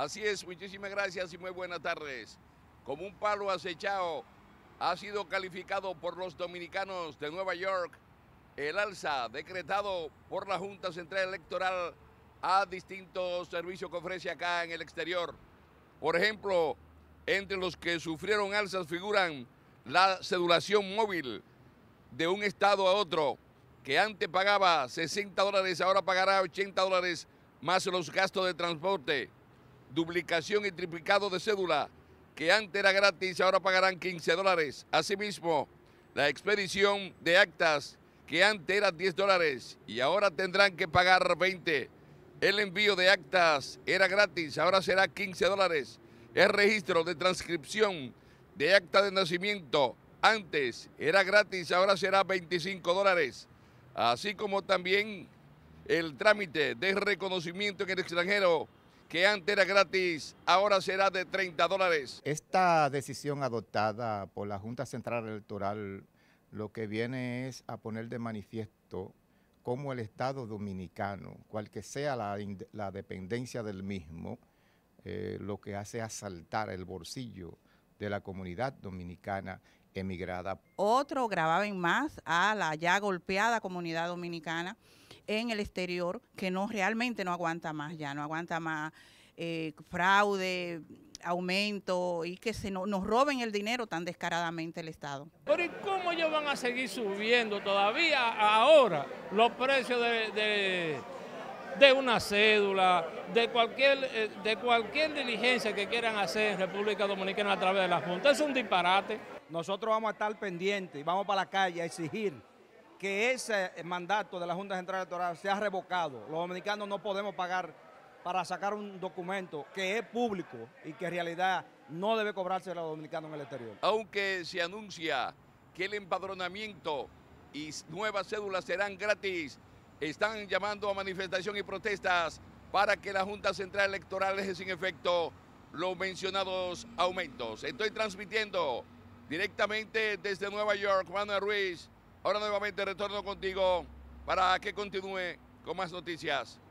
Así es, muchísimas gracias y muy buenas tardes. Como un palo acechado, ha sido calificado por los dominicanos de Nueva York el alza decretado por la Junta Central Electoral a distintos servicios que ofrece acá en el exterior. Por ejemplo, entre los que sufrieron alzas figuran la cedulación móvil de un estado a otro, que antes pagaba 60 dólares, ahora pagará 80 dólares más los gastos de transporte duplicación y triplicado de cédula, que antes era gratis, ahora pagarán 15 dólares. Asimismo, la expedición de actas, que antes era 10 dólares y ahora tendrán que pagar 20. El envío de actas era gratis, ahora será 15 dólares. El registro de transcripción de acta de nacimiento antes era gratis, ahora será 25 dólares. Así como también el trámite de reconocimiento en el extranjero que antes era gratis, ahora será de 30 dólares. Esta decisión adoptada por la Junta Central Electoral lo que viene es a poner de manifiesto cómo el Estado dominicano, cual que sea la, dependencia del mismo, eh, lo que hace es asaltar el bolsillo de la comunidad dominicana emigrada. Otro grababan más a la ya golpeada comunidad dominicana en el exterior que no realmente no aguanta más ya, no aguanta más eh, fraude, aumento y que se nos roben el dinero tan descaradamente el Estado. Pero ¿y cómo ellos van a seguir subiendo todavía ahora los precios de de una cédula, de cualquier, eh, de cualquier diligencia que quieran hacer en República Dominicana a través de la Junta. Es un disparate. Nosotros vamos a estar pendientes y vamos para la calle a exigir que ese mandato de la Junta Central Electoral sea revocado. Los dominicanos no podemos pagar para sacar un documento que es público y que en realidad no debe cobrarse a los dominicanos en el exterior. Aunque se anuncia que el empadronamiento y nuevas cédulas serán gratis, están llamando a manifestación y protestas para que la Junta Central Electoral deje sin efecto los mencionados aumentos. Estoy transmitiendo directamente desde Nueva York, Manuel Ruiz. Ahora nuevamente retorno contigo para que continúe con más noticias.